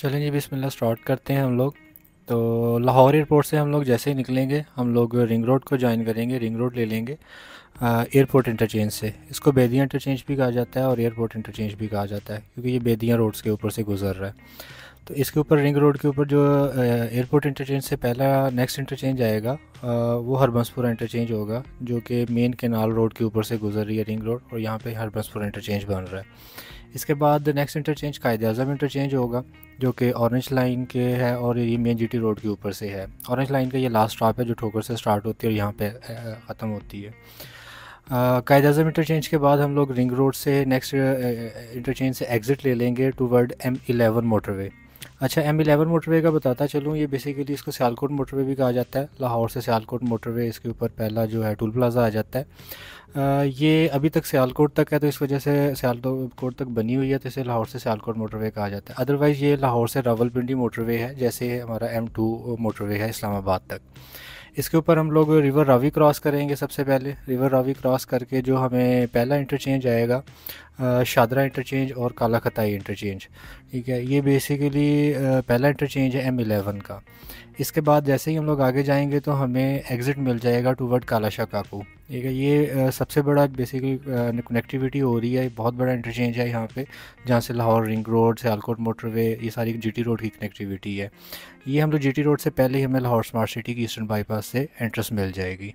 चलें जी बिस्मिल्लाह स्टार्ट करते हैं हम लोग तो लाहौर एयरपोर्ट से हम लोग जैसे ही निकलेंगे हम लोग रिंग रोड को ज्वाइन करेंगे रिंग रोड ले लेंगे एयरपोर्ट इंटरचेंज से इसको बेदिया इंटरचेंज भी कहा जाता है और एयरपोर्ट इंटरचेंज भी कहा जाता है क्योंकि ये बेदिया रोड्स के ऊपर से गुजर रहा है तो इसके ऊपर रिंग रोड के ऊपर जो एयरपोर्ट इंटरचेंज से पहला नेक्स्ट इंटरचेंज आएगा वो हरबंसपुरा इंटरचेंज होगा जो कि मेन केनाल रोड के ऊपर से गुजर रही है रिंग रोड और यहाँ पे हरबंसपुरा इंटरचेंज बन रहा है इसके बाद नेक्स्ट इंटरचेंज कायद अजम इंटरचेंज होगा जो कि ऑरेंज लाइन के है और ये मेन जीटी रोड के ऊपर से है ऑरेंज लाइन का ये लास्ट स्टॉप है जो ठोकर से स्टार्ट होती है और यहाँ पे ख़त्म होती है कायद अजम इंटरचेंज के बाद हम लोग रिंग रोड से नेक्स्ट इंटरचेंज से एग्ज़िट ले लेंगे towards M eleven motorway अच्छा एम इलेवन मोटरवे का बताता चलूँ ये बेसिकली इसको सियालकोट मोटरवे भी कहा जाता है लाहौर से सियालकोट मोटरवे इसके ऊपर पहला जो है टूल प्लाजा आ जाता है आ, ये अभी तक सियालकोट तक है तो इस वजह से सियालकोट तक बनी हुई है तो इसे लाहौर से सियालकोट मोटरवे कहा जाता है अदरवाइज़ ये लाहौर से रावलपिंडी मोटरवे है जैसे हमारा एम टू मोटरवे है इस्लामाबाद तक इसके ऊपर हम लोग रिवर रावी क्रॉस करेंगे सबसे पहले रिवर रावी क्रॉस करके जो हमें पहला इंटरचेंज आएगा शादरा इंटरचेंज और काला खताई इंटरचेंज ठीक है ये बेसिकली पहला इंटरचेंज है एम एलेवन का इसके बाद जैसे ही हम लोग आगे जाएंगे तो हमें एग्ज़िट मिल जाएगा टूवर्ड शाका काकू ठीक है ये सबसे बड़ा बेसिकली कनेक्टिविटी हो रही है बहुत बड़ा इंटरचेंज है यहाँ पे जहाँ से Lahore ring road Sialkot motorway ये सारी टी रोड की कनेक्टिविटी है ये हम लोग टी रोड से पहले ही हमें लाहौर स्मार्ट सिटी की ईस्टर्न बाईपास से एंट्रेंस मिल जाएगी